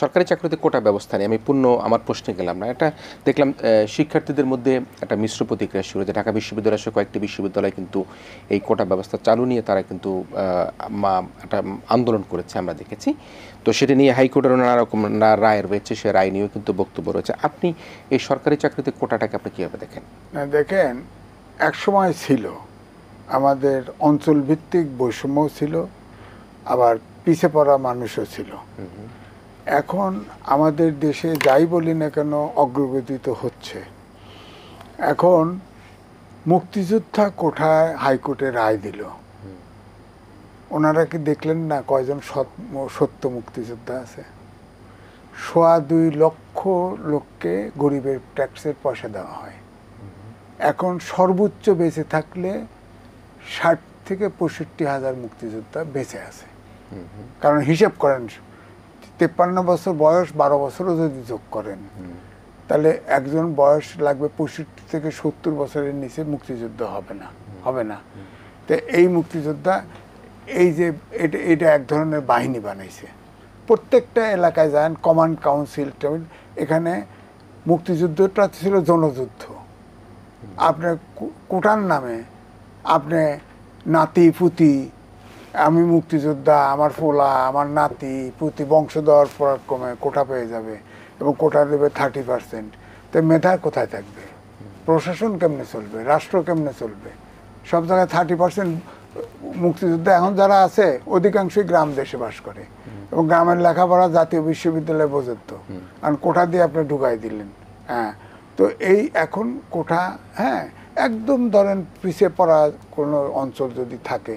সরকারি চাকরিতে কোটা ব্যবস্থা নেই আমি পূর্ণ আমার প্রশ্নে গেলাম না এটা দেখলাম শিক্ষার্থীদের মধ্যে একটা মিশ্র প্রতিক্রিয়া শুরু হয়েছে ঢাকা বিশ্ববিদ্যালয় সহ কয়েকটি বিশ্ববিদ্যালয় কিন্তু এই কোটা ব্যবস্থা চালু নিয়ে তারা কিন্তু একটা আন্দোলন করেছে আমরা দেখেছি তো সেটা নিয়ে হাইকোর্টের নানা রকম রায় রয়েছে সে রায় নিয়েও কিন্তু বক্তব্য রয়েছে আপনি এই সরকারি চাকরিতে কোটাটাকে আপনি কীভাবে দেখেন দেখেন এক সময় ছিল আমাদের অঞ্চলভিত্তিক বৈষম্যও ছিল আবার পিছিয়ে পড়া মানুষও ছিল এখন আমাদের দেশে যাই বলি না কেন অগ্রগতি তো হচ্ছে এখন মুক্তিযোদ্ধা কোঠায় হাইকোর্টে রায় দিল ওনারা কি দেখলেন না কয়জন সত্য মুক্তিযোদ্ধা আছে সোয়া দুই লক্ষ লোককে গরিবের ট্যাক্সের পয়সা দেওয়া হয় এখন সর্বোচ্চ বেঁচে থাকলে ষাট থেকে পঁয়ষট্টি হাজার মুক্তিযোদ্ধা বেঁচে আছে কারণ হিসাব করেন তেপ্পান্ন বছর বয়স বারো বছরও যদি যোগ করেন তাহলে একজন বয়স লাগবে পঁয়ষট্টি থেকে সত্তর বছরের নিচে মুক্তিযুদ্ধ হবে না হবে না তো এই মুক্তিযোদ্ধা এই যে এটা এটা এক ধরনের বাহিনী বানাইছে প্রত্যেকটা এলাকায় যান কমান্ড কাউন্সিল এখানে মুক্তিযুদ্ধটা ছিল জনযুদ্ধ আপনার কোটার নামে আপনি নাতি পুতি আমি মুক্তিযোদ্ধা আমার ফোলা আমার নাতি প্রতি বংশধর পরাক্রমে কোটা পেয়ে যাবে এবং কোটা দেবে থার্টি পার্সেন্ট তো মেধা কোথায় থাকবে প্রশাসন কেমনে চলবে রাষ্ট্র কেমনে চলবে সব জায়গায় থার্টি পার্সেন্ট মুক্তিযোদ্ধা এখন যারা আছে অধিকাংশই গ্রাম দেশে বাস করে এবং গ্রামের লেখাপড়া জাতীয় বিশ্ববিদ্যালয়ে বোঝত কারণ কোটা দিয়ে আপনি ঢুকাই দিলেন হ্যাঁ তো এই এখন কোটা হ্যাঁ একদম ধরেন পিছিয়ে পড়া কোনো অঞ্চল যদি থাকে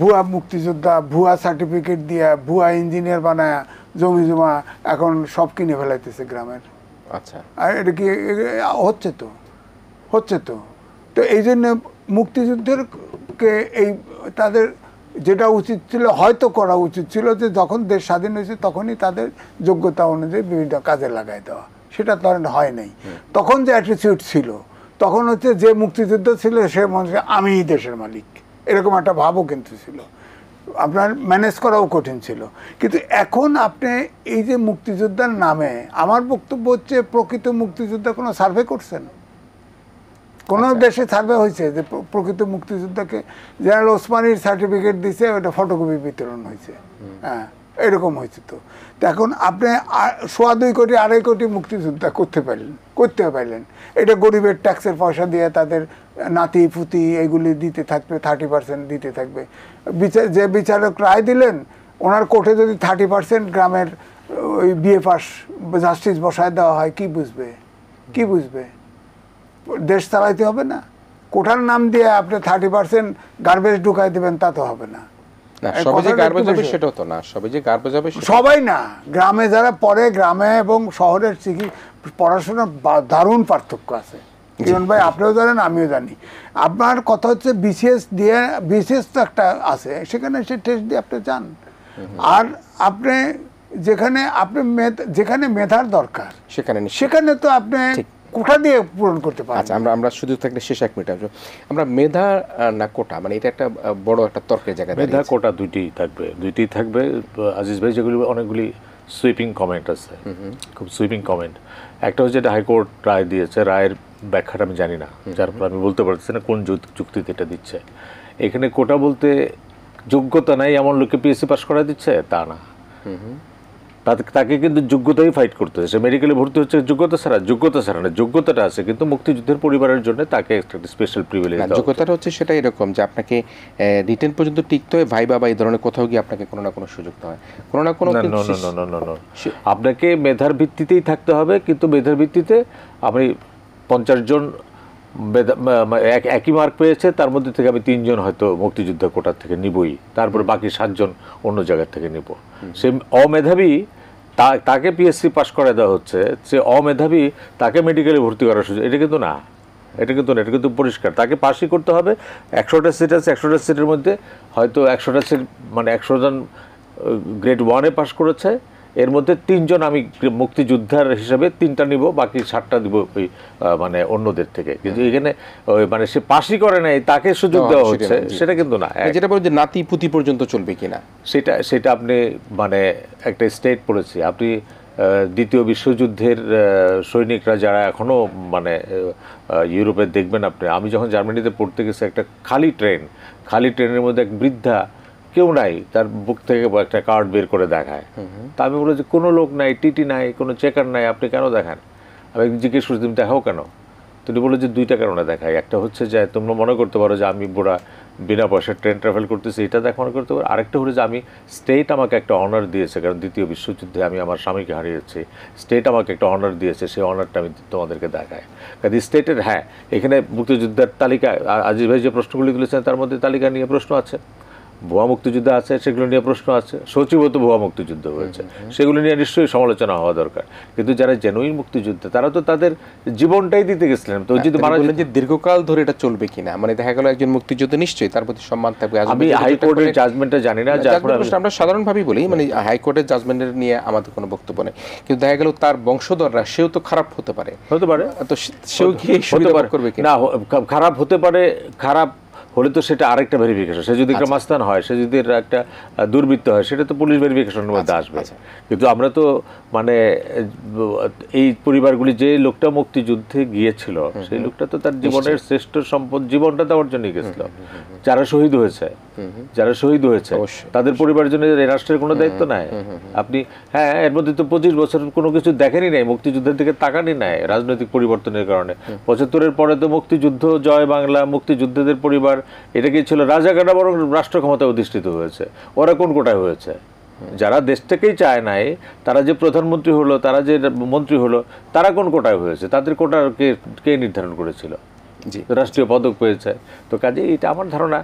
ভুয়া মুক্তিযোদ্ধা ভুয়া সার্টিফিকেট দিয়া ভুয়া ইঞ্জিনিয়ার বানায়া জমি জমা এখন সব কিনে ফেলাইতেছে গ্রামের আচ্ছা আর এটা কি হচ্ছে তো হচ্ছে তো তো এই জন্য মুক্তিযুদ্ধেরকে এই তাদের যেটা উচিত ছিল হয়তো করা উচিত ছিল যে যখন দেশ স্বাধীন হয়েছে তখনই তাদের যোগ্যতা অনুযায়ী বিভিন্ন কাজে লাগাই দেওয়া সেটা ধরেন হয় নাই তখন যে অ্যাটিটিউড ছিল তখন হচ্ছে যে মুক্তিযুদ্ধ ছিল সে মানুষ আমি দেশের মালিক এরকম একটা ভাবও কিন্তু ছিল আপনার ম্যানেজ করাও কঠিন ছিল কিন্তু এখন আপনি এই যে মুক্তিযোদ্ধার নামে আমার বক্তব্য হচ্ছে প্রকৃত মুক্তিযোদ্ধা কোনো সার্ভে করছেন কোনো আচ্ছা। দেশে সার্ভে হয়েছে যে প্রকৃত মুক্তিযোদ্ধাকে জেনারেল ওসমানির সার্টিফিকেট দিছে ওটা ফটোকপি বিতরণ হয়েছে হ্যাঁ এরকম হয়েছে তো এখন আপনি সোয়া দুই কোটি আড়াই কোটি মুক্তিযোদ্ধা করতে পারলেন করতে পারলেন এটা গরিবের ট্যাক্সের পয়সা দিয়ে তাদের নাতি ফুতি এগুলি দিতে থাকবে থার্টি পার্সেন্ট দিতে থাকবে বিচার যে বিচারক রায় দিলেন ওনার কোর্টে যদি থার্টি পার্সেন্ট গ্রামের ওই বিএ পাস জাস্টিস বসায় দেওয়া হয় কি বুঝবে কি বুঝবে দেশ চালাইতে হবে না কোটার নাম দিয়ে আপনি থার্টি পার্সেন্ট গার্বেজ ঢুকাই দেবেন তা তো হবে না সবাই না গ্রামে যারা পড়ে গ্রামে এবং শহরের চিকি দারুণ পার্থক্য আছে কিরণ ভাই আপনিও জানেন আমিও জানি আপনার কথা হচ্ছে বিশেষ দিয়ে বিশেষ তো একটা আছে সেখানে সে টেস্ট দিয়ে আপনি যান আর আপনি যেখানে আপনি যেখানে মেধার দরকার সেখানে সেখানে তো আপনি কোটা দিয়ে পূরণ করতে পারি আচ্ছা আমরা আমরা শুধু থাকলে শেষ এক মিনিট আচ্ছা। আমরা মেধা না কোটা মানে এটা একটা বড় একটা তর্কের জায়গা মেধা কোটা দুইটি থাকবে দুইটি থাকবে আজিজ ভাই যেগুলি অনেকগুলি সুইপিং কমেন্ট আছে খুব সুইপিং কমেন্ট একটা হচ্ছে এটা হাইকোর্ট রায় দিয়েছে রায়ের ব্যাখ্যাটা আমি জানি না যার ফলে আমি বলতে পারতেছি না কোন যুক্তিতে এটা দিচ্ছে এখানে কোটা বলতে যোগ্যতা নাই এমন লোককে পিএসসি পাস করা দিচ্ছে তা না তাকে কিন্তু যোগ্যতাই ফাইট করতে সে মেডিকেলে ভর্তি হচ্ছে যোগ্যতা ছাড়া যোগ্যতা ছাড়া না যোগ্যতাটা আছে কিন্তু মুক্তিযুদ্ধের পরিবারের জন্য তাকে একটা স্পেশাল প্রিভিলেজ যোগ্যতাটা হচ্ছে সেটা এরকম যে আপনাকে রিটেন পর্যন্ত টিকতে হয় ভাইবা বা এই ধরনের কোথাও গিয়ে আপনাকে কোনো না কোনো সুযোগ দেওয়া হয় কোনো না কোনো আপনাকে মেধার ভিত্তিতেই থাকতে হবে কিন্তু মেধার ভিত্তিতে আপনি পঞ্চাশ জন একই মার্ক পেয়েছে তার মধ্যে থেকে আমি তিনজন হয়তো মুক্তিযোদ্ধা কোটার থেকে নিবই তারপরে বাকি সাতজন অন্য জায়গার থেকে নিব সে অমেধাবী তা তাকে পিএসসি পাস করে দেওয়া হচ্ছে সে অমেধাবী তাকে মেডিকেলে ভর্তি করার সুযোগ এটা কিন্তু না এটা কিন্তু না এটা কিন্তু পরিষ্কার তাকে পাশই করতে হবে একশোটা সিট আছে একশোটা সিটের মধ্যে হয়তো একশোটা সিট মানে একশো জন গ্রেড ওয়ানে পাস করেছে এর মধ্যে তিনজন আমি মুক্তিযোদ্ধার হিসেবে তিনটা নিব বাকি সাতটা দিব ওই মানে অন্যদের থেকে কিন্তু এখানে মানে সে পাশই করে নাই তাকে সুযোগ দেওয়া হচ্ছে সেটা কিন্তু না যেটা বলুন যে নাতি পুঁতি পর্যন্ত চলবে কিনা সেটা সেটা আপনি মানে একটা স্টেট পড়েছি আপনি দ্বিতীয় বিশ্বযুদ্ধের সৈনিকরা যারা এখনও মানে ইউরোপে দেখবেন আপনি আমি যখন জার্মানিতে পড়তে গেছি একটা খালি ট্রেন খালি ট্রেনের মধ্যে এক বৃদ্ধা কেউ নাই তার বুক থেকে একটা কার্ড বের করে দেখায় তা আমি বলি যে কোনো লোক নাই টিটি নাই কোনো চেকার নাই আপনি কেন দেখান আমি জিজ্ঞেস করছি তুমি দেখাও কেন তুমি বলে যে দুইটা কারণে দেখায় একটা হচ্ছে যে তোমরা মনে করতে পারো যে আমি বোরা বিনা পয়সায় ট্রেন ট্রাভেল করতেছি এটা দেখ মনে করতে পারো আরেকটা হলো যে আমি স্টেট আমাকে একটা অনার দিয়েছে কারণ দ্বিতীয় বিশ্বযুদ্ধে আমি আমার স্বামীকে হারিয়েছি স্টেট আমাকে একটা অনার দিয়েছে সেই অনারটা আমি তোমাদেরকে দেখায় কাজে স্টেটের হ্যাঁ এখানে মুক্তিযোদ্ধার তালিকা আজিজ ভাই যে প্রশ্নগুলি তুলেছেন তার মধ্যে তালিকা নিয়ে প্রশ্ন আছে ভুয়া মুক্তিযুদ্ধ আছে সেগুলো নিয়ে প্রশ্ন আছে সচিবও তো ভুয়া মুক্তিযুদ্ধ হয়েছে সেগুলো নিয়ে নিশ্চয়ই সমালোচনা হওয়া দরকার কিন্তু যারা জেনুইন মুক্তিযুদ্ধ তারা তো তাদের জীবনটাই দিতে গেছিলেন তো যদি মারা যে দীর্ঘকাল ধরে এটা চলবে কিনা মানে দেখা গেল একজন মুক্তিযুদ্ধ নিশ্চয়ই তার প্রতি সম্মান থাকবে আমি হাইকোর্টের জাজমেন্টটা জানি না আমরা সাধারণভাবেই বলি মানে হ্যাঁ। হাইকোর্টের জাজমেন্টের নিয়ে আমাদের কোনো বক্তব্য নেই কিন্তু দেখা গেল তার বংশধররা সেও তো খারাপ হতে পারে হতে পারে তো সেও কি সুবিধা করবে না খারাপ হতে পারে খারাপ হলে তো সেটা আরেকটা ভেরিফিকেশন সে যদি একটা আচ্ছা। মাস্তান হয় সে যদি একটা দুর্বৃত্ত হয় সেটা তো পুলিশ ভেরিফিকেশনের মধ্যে আচ্ছা, আসবে আচ্ছা। কিন্তু আমরা তো মানে এই পরিবারগুলি যে লোকটা মুক্তিযুদ্ধে গিয়েছিল সেই লোকটা তো তার জীবনের শ্রেষ্ঠ সম্পদ জীবনটা দেওয়ার অর্জনই গেছিল যারা শহীদ হয়েছে যারা শহীদ হয়েছে তাদের পরিবারের জন্য রাষ্ট্রের কোনো দায়িত্ব নাই আপনি হ্যাঁ এর মধ্যে তো পঁচিশ বছর কোনো কিছু দেখেনি নাই মুক্তিযুদ্ধের দিকে তাকানি নাই রাজনৈতিক পরিবর্তনের কারণে পঁচাত্তরের পরে তো মুক্তিযুদ্ধ জয় বাংলা মুক্তিযুদ্ধদের পরিবার কি ছিল রাজাকাররা বরং রাষ্ট্র ক্ষমতায় অধিষ্ঠিত হয়েছে ওরা কোন কোটায় হয়েছে যারা দেশ থেকেই চায় নাই তারা যে প্রধানমন্ত্রী হলো তারা যে মন্ত্রী হলো তারা কোন কোটায় হয়েছে তাদের কোটা কে কে নির্ধারণ করেছিল রাষ্ট্রীয় পদক পেয়েছে তো কাজে এটা আমার ধারণা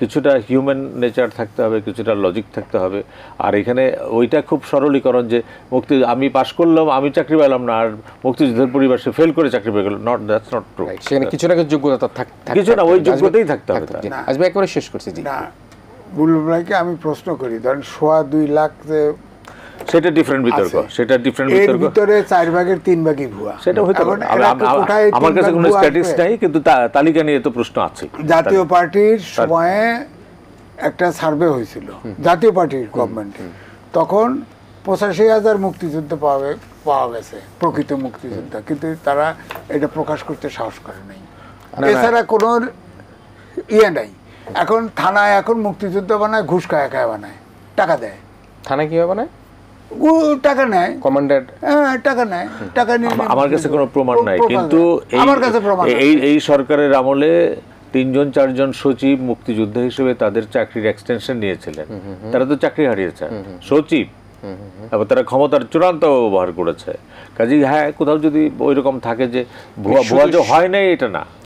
কিছুটা হিউম্যান নেচার থাকতে হবে কিছুটা লজিক থাকতে হবে আর এখানে ওইটা খুব সরলীকরণ যে মুক্তি আমি পাশ করলাম আমি চাকরি পেলাম না আর মুক্তিযুদ্ধের পরিবার সে ফেল করে চাকরি পেয়ে গেল নট দ্যাটস নট ট্রু সেখানে কিছু না কিছু যোগ্যতা থাকতে কিছু না ওই যোগ্যতাই থাকতে হবে আজকে একবারে শেষ করছি না বুলবুলাইকে আমি প্রশ্ন করি ধরেন সোয়া দুই লাখ সেটা ডিফারেন্ট বিতর্ক সেটা ডিফারেন্ট বিতর্ক ভিতরে চার ভাগের তিন ভাগই ভুয়া সেটা আমার কাছে কোনো স্ট্যাটিস্টিক্স নাই কিন্তু তালিকা নিয়ে তো প্রশ্ন আছে জাতীয় পার্টির সময়ে একটা সার্ভে হয়েছিল জাতীয় পার্টির গভর্নমেন্টে তখন পঁচাশি হাজার মুক্তিযুদ্ধ পাওয়া পাওয়া গেছে প্রকৃত মুক্তিযোদ্ধা কিন্তু তারা এটা প্রকাশ করতে সাহস করে নাই এছাড়া কোনো ইয়ে নাই এখন থানায় এখন মুক্তিযুদ্ধ বানায় ঘুষ খায় খায় বানায় টাকা দেয় থানায় কীভাবে বানায় টাকা কমান্ডার হ্যাঁ টাকা টাকা আমার কাছে কোনো প্রমাণ নাই কিন্তু আমার কাছে প্রমাণ এই এই সরকারের আমলে তিনজন চারজন সচিব মুক্তিযোদ্ধা হিসেবে তাদের চাকরির এক্সটেনশন নিয়েছিলেন তারা তো চাকরি হারিয়েছেন সচিব এবং তারা ক্ষমতার চূড়ান্ত ব্যবহার করেছে কাজেই হ্যাঁ কোথাও যদি ওই রকম থাকে যে ভুয়া ভুয়া যে হয় নাই এটা না